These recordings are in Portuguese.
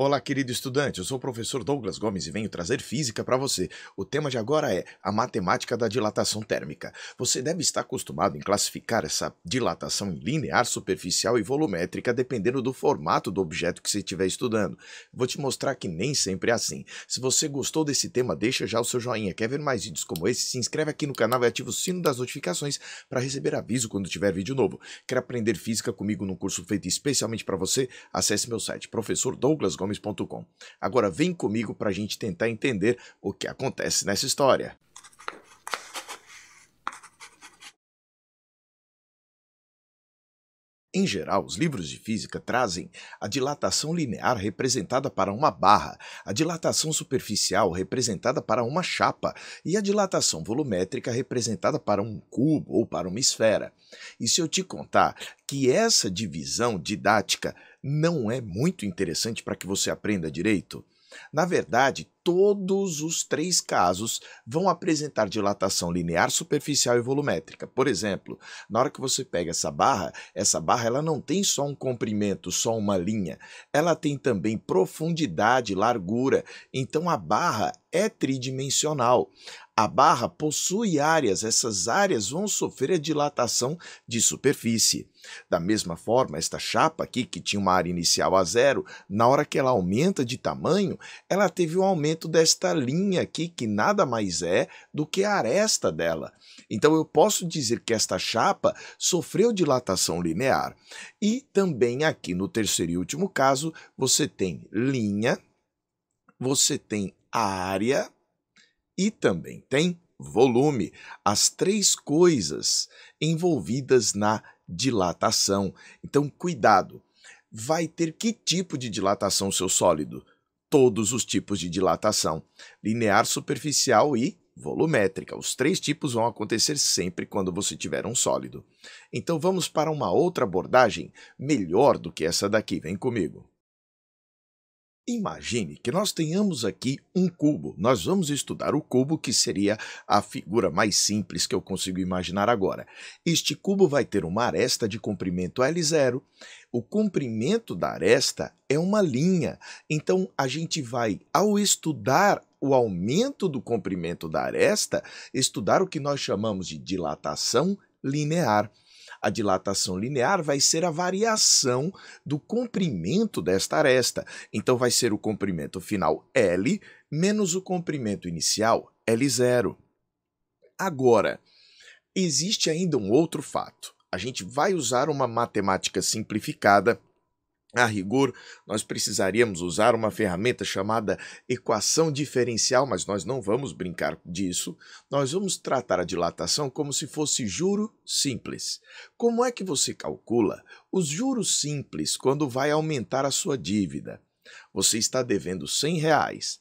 Olá, querido estudante. Eu sou o professor Douglas Gomes e venho trazer física para você. O tema de agora é a matemática da dilatação térmica. Você deve estar acostumado em classificar essa dilatação em linear, superficial e volumétrica, dependendo do formato do objeto que você estiver estudando. Vou te mostrar que nem sempre é assim. Se você gostou desse tema, deixa já o seu joinha. Quer ver mais vídeos como esse? Se inscreve aqui no canal e ativa o sino das notificações para receber aviso quando tiver vídeo novo. Quer aprender física comigo num curso feito especialmente para você? Acesse meu site, professor Douglas Gomes gomes.com. Agora vem comigo para a gente tentar entender o que acontece nessa história. Em geral, os livros de física trazem a dilatação linear representada para uma barra, a dilatação superficial representada para uma chapa e a dilatação volumétrica representada para um cubo ou para uma esfera. E se eu te contar que essa divisão didática não é muito interessante para que você aprenda direito? Na verdade, todos os três casos vão apresentar dilatação linear, superficial e volumétrica. Por exemplo, na hora que você pega essa barra, essa barra ela não tem só um comprimento, só uma linha, ela tem também profundidade, largura. Então a barra é tridimensional. A barra possui áreas, essas áreas vão sofrer a dilatação de superfície. Da mesma forma, esta chapa aqui, que tinha uma área inicial a zero, na hora que ela aumenta de tamanho, ela teve um aumento dentro desta linha aqui, que nada mais é do que a aresta dela. Então eu posso dizer que esta chapa sofreu dilatação linear. E também aqui no terceiro e último caso, você tem linha, você tem área e também tem volume, as três coisas envolvidas na dilatação. Então cuidado vai ter que tipo de dilatação seu sólido? todos os tipos de dilatação, linear, superficial e volumétrica. Os três tipos vão acontecer sempre quando você tiver um sólido. Então vamos para uma outra abordagem melhor do que essa daqui, vem comigo. Imagine que nós tenhamos aqui um cubo. Nós vamos estudar o cubo, que seria a figura mais simples que eu consigo imaginar agora. Este cubo vai ter uma aresta de comprimento L0. O comprimento da aresta é uma linha. Então, a gente vai, ao estudar o aumento do comprimento da aresta, estudar o que nós chamamos de dilatação linear. A dilatação linear vai ser a variação do comprimento desta aresta. Então, vai ser o comprimento final L menos o comprimento inicial L0. Agora, existe ainda um outro fato. A gente vai usar uma matemática simplificada a rigor, nós precisaríamos usar uma ferramenta chamada equação diferencial, mas nós não vamos brincar disso. Nós vamos tratar a dilatação como se fosse juro simples. Como é que você calcula os juros simples quando vai aumentar a sua dívida? Você está devendo 100 reais.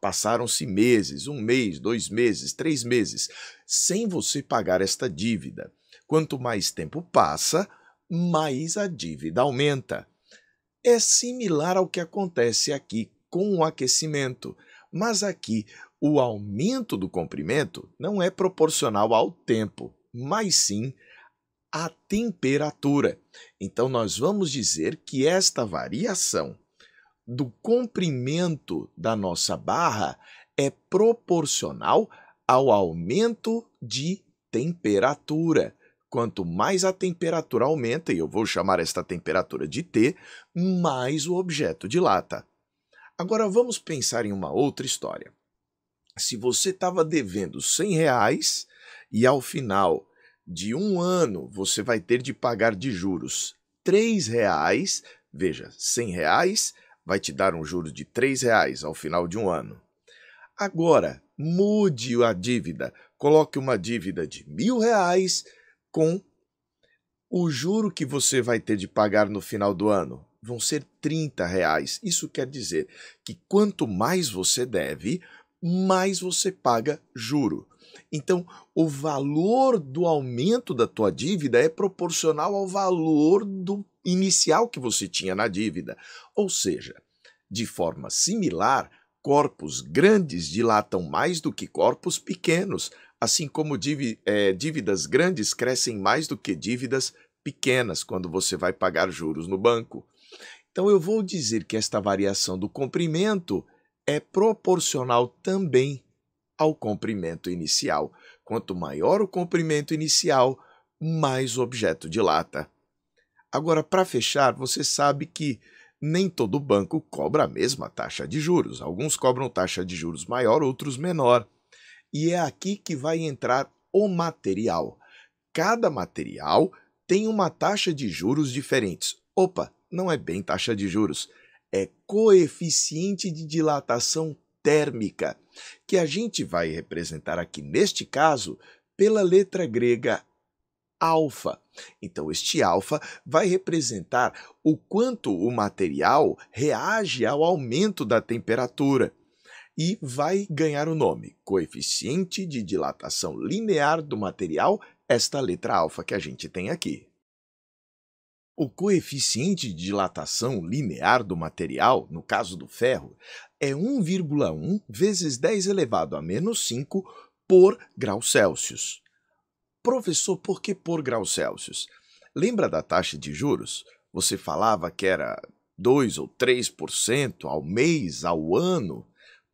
Passaram-se meses, um mês, dois meses, três meses, sem você pagar esta dívida. Quanto mais tempo passa, mais a dívida aumenta. É similar ao que acontece aqui com o aquecimento, mas aqui o aumento do comprimento não é proporcional ao tempo, mas sim à temperatura. Então, nós vamos dizer que esta variação do comprimento da nossa barra é proporcional ao aumento de temperatura. Quanto mais a temperatura aumenta, e eu vou chamar esta temperatura de T, mais o objeto dilata. Agora vamos pensar em uma outra história. Se você estava devendo 100 reais e ao final de um ano você vai ter de pagar de juros 3 reais, veja, 100 reais vai te dar um juro de 3 reais ao final de um ano. Agora, mude a dívida, coloque uma dívida de mil reais com o juro que você vai ter de pagar no final do ano. Vão ser 30 reais. Isso quer dizer que quanto mais você deve, mais você paga juro. Então, o valor do aumento da tua dívida é proporcional ao valor do inicial que você tinha na dívida. Ou seja, de forma similar, corpos grandes dilatam mais do que corpos pequenos. Assim como é, dívidas grandes crescem mais do que dívidas pequenas quando você vai pagar juros no banco. Então eu vou dizer que esta variação do comprimento é proporcional também ao comprimento inicial. Quanto maior o comprimento inicial, mais o objeto dilata. Agora, para fechar, você sabe que nem todo banco cobra a mesma taxa de juros. Alguns cobram taxa de juros maior, outros menor e é aqui que vai entrar o material. Cada material tem uma taxa de juros diferentes. Opa, não é bem taxa de juros, é coeficiente de dilatação térmica, que a gente vai representar aqui neste caso pela letra grega alfa. Então, este alfa vai representar o quanto o material reage ao aumento da temperatura e vai ganhar o nome coeficiente de dilatação linear do material, esta letra alfa que a gente tem aqui. O coeficiente de dilatação linear do material, no caso do ferro, é 1,1 vezes 10 elevado a menos 5 por grau Celsius. Professor, por que por grau Celsius? Lembra da taxa de juros? Você falava que era 2 ou 3% ao mês, ao ano?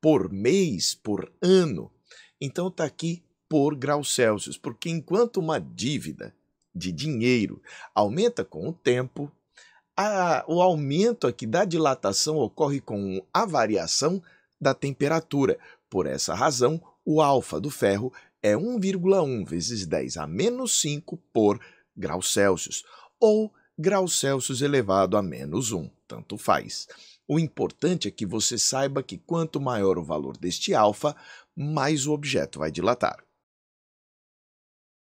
por mês, por ano. Então está aqui por graus Celsius, porque enquanto uma dívida de dinheiro aumenta com o tempo, a, o aumento aqui da dilatação ocorre com a variação da temperatura. Por essa razão, o alfa do ferro é 1,1 vezes 10 a menos 5 por graus Celsius, ou graus Celsius elevado a menos 1, tanto faz. O importante é que você saiba que quanto maior o valor deste alfa, mais o objeto vai dilatar.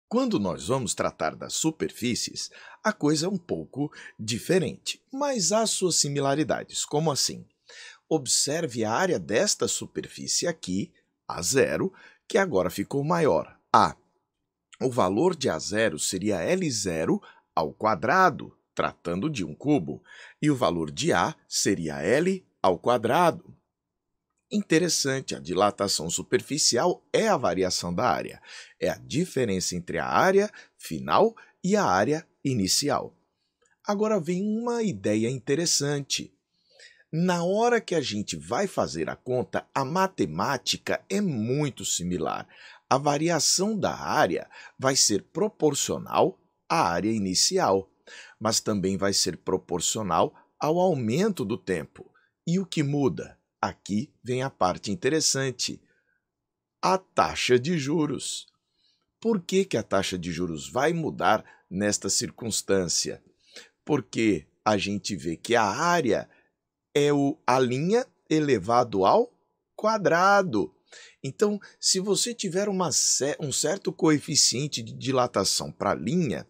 Quando nós vamos tratar das superfícies, a coisa é um pouco diferente, mas há suas similaridades. Como assim? Observe a área desta superfície aqui, A0, que agora ficou maior, A. O valor de A0 seria L0 ao quadrado, tratando de um cubo, e o valor de A seria L ao quadrado. Interessante, a dilatação superficial é a variação da área, é a diferença entre a área final e a área inicial. Agora vem uma ideia interessante. Na hora que a gente vai fazer a conta, a matemática é muito similar. A variação da área vai ser proporcional à área inicial mas também vai ser proporcional ao aumento do tempo. E o que muda? Aqui vem a parte interessante: a taxa de juros. Por que, que a taxa de juros vai mudar nesta circunstância? Porque a gente vê que a área é o, a linha elevado ao quadrado. Então, se você tiver uma, um certo coeficiente de dilatação para a linha,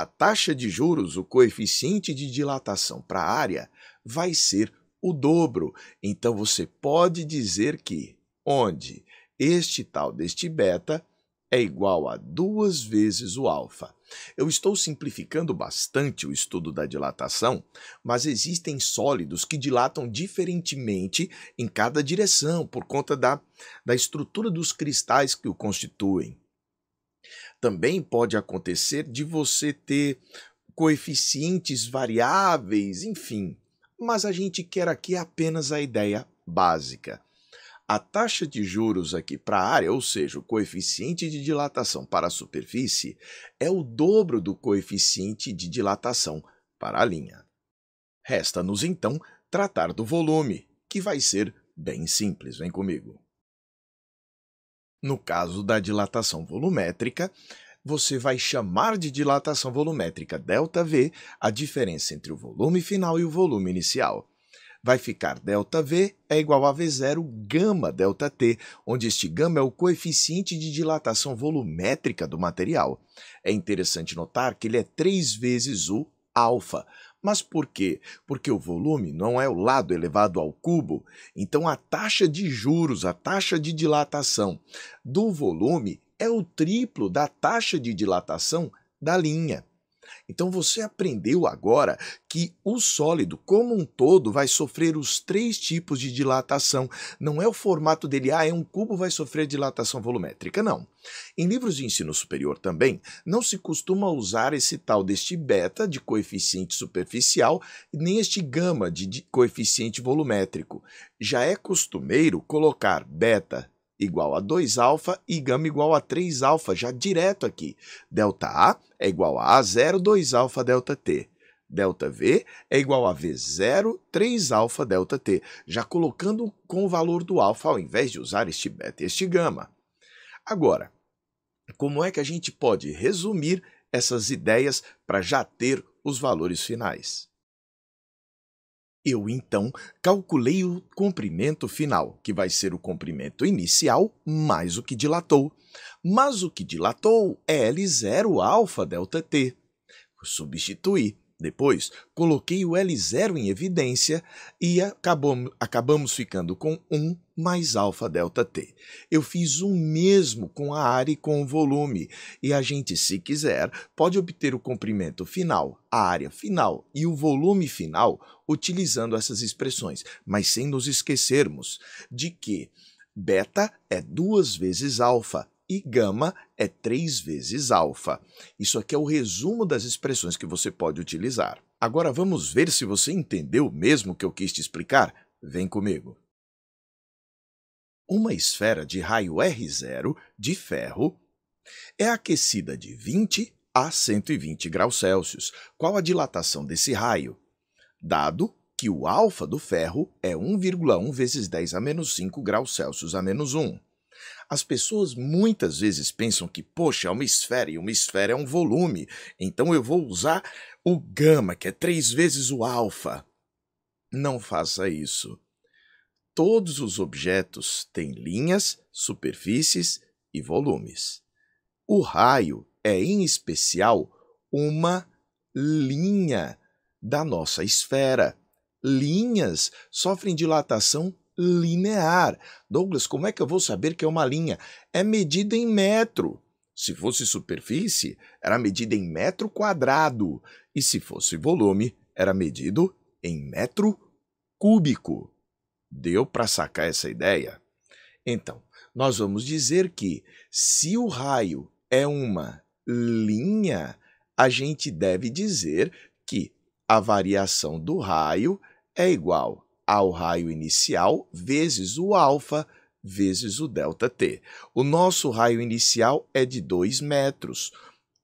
a taxa de juros, o coeficiente de dilatação para a área, vai ser o dobro. Então você pode dizer que onde este tal deste beta é igual a duas vezes o alfa. Eu estou simplificando bastante o estudo da dilatação, mas existem sólidos que dilatam diferentemente em cada direção por conta da, da estrutura dos cristais que o constituem. Também pode acontecer de você ter coeficientes variáveis, enfim. Mas a gente quer aqui apenas a ideia básica. A taxa de juros aqui para a área, ou seja, o coeficiente de dilatação para a superfície, é o dobro do coeficiente de dilatação para a linha. Resta-nos então tratar do volume, que vai ser bem simples. Vem comigo. No caso da dilatação volumétrica, você vai chamar de dilatação volumétrica ΔV a diferença entre o volume final e o volume inicial. Vai ficar ΔV é igual a V0 gama ΔT, onde este gama é o coeficiente de dilatação volumétrica do material. É interessante notar que ele é três vezes o alfa, mas por quê? Porque o volume não é o lado elevado ao cubo, então a taxa de juros, a taxa de dilatação do volume é o triplo da taxa de dilatação da linha. Então você aprendeu agora que o sólido, como um todo, vai sofrer os três tipos de dilatação. Não é o formato dele, ah, é um cubo, vai sofrer dilatação volumétrica. Não. Em livros de ensino superior também, não se costuma usar esse tal deste beta de coeficiente superficial, nem este gama de coeficiente volumétrico. Já é costumeiro colocar beta, igual a 2α e gama igual a 3α, já direto aqui. Delta A é igual a A0, 2α delta T. Delta V é igual a V0, 3α delta T, já colocando com o valor do alfa ao invés de usar este beta e este gama. Agora, como é que a gente pode resumir essas ideias para já ter os valores finais? Eu então calculei o comprimento final, que vai ser o comprimento inicial mais o que dilatou. Mas o que dilatou é L0 alfa delta t. Substituí. Depois, coloquei o L0 em evidência e acabamos, acabamos ficando com 1 mais alfa delta t. Eu fiz o mesmo com a área e com o volume, e a gente, se quiser, pode obter o comprimento final, a área final e o volume final utilizando essas expressões, mas sem nos esquecermos de que beta é duas vezes alfa e gama é três vezes alfa. Isso aqui é o resumo das expressões que você pode utilizar. Agora vamos ver se você entendeu mesmo o que eu quis te explicar? Vem comigo! Uma esfera de raio R0 de ferro é aquecida de 20 a 120 graus Celsius. Qual a dilatação desse raio? Dado que o alfa do ferro é 1,1 vezes 10 a menos 5 graus Celsius a menos 1. As pessoas muitas vezes pensam que, poxa, é uma esfera e uma esfera é um volume, então eu vou usar o gama, que é três vezes o alfa. Não faça isso todos os objetos têm linhas, superfícies e volumes. O raio é, em especial, uma linha da nossa esfera. Linhas sofrem dilatação linear. Douglas, como é que eu vou saber que é uma linha? É medida em metro. Se fosse superfície, era medida em metro quadrado. E se fosse volume, era medido em metro cúbico. Deu para sacar essa ideia? Então, nós vamos dizer que se o raio é uma linha, a gente deve dizer que a variação do raio é igual ao raio inicial vezes o alfa vezes o delta t. O nosso raio inicial é de 2 metros.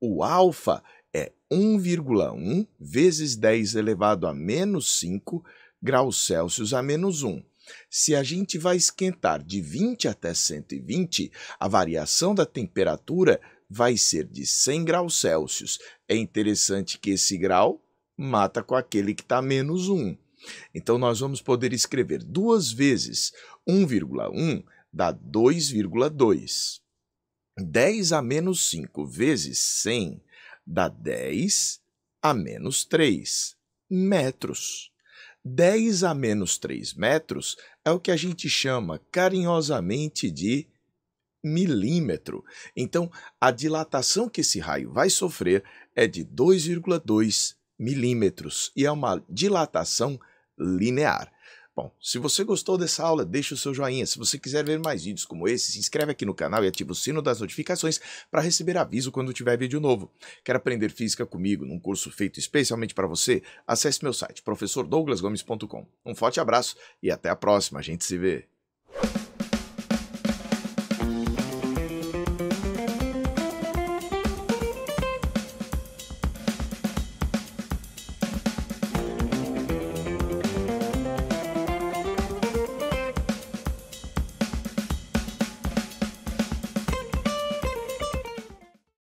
O alfa é 1,1 vezes 10 elevado a menos 5 graus Celsius a menos 1. Se a gente vai esquentar de 20 até 120, a variação da temperatura vai ser de 100 graus Celsius. É interessante que esse grau mata com aquele que está menos 1. Então, nós vamos poder escrever duas vezes 1,1 dá 2,2. 10 a menos 5 vezes 100 dá 10 a menos 3 metros. 10 a menos 3 metros é o que a gente chama carinhosamente de milímetro. Então, a dilatação que esse raio vai sofrer é de 2,2 milímetros e é uma dilatação linear. Bom, se você gostou dessa aula, deixa o seu joinha. Se você quiser ver mais vídeos como esse, se inscreve aqui no canal e ativa o sino das notificações para receber aviso quando tiver vídeo novo. Quer aprender física comigo num curso feito especialmente para você? Acesse meu site professordouglasgomes.com. Um forte abraço e até a próxima. A gente se vê.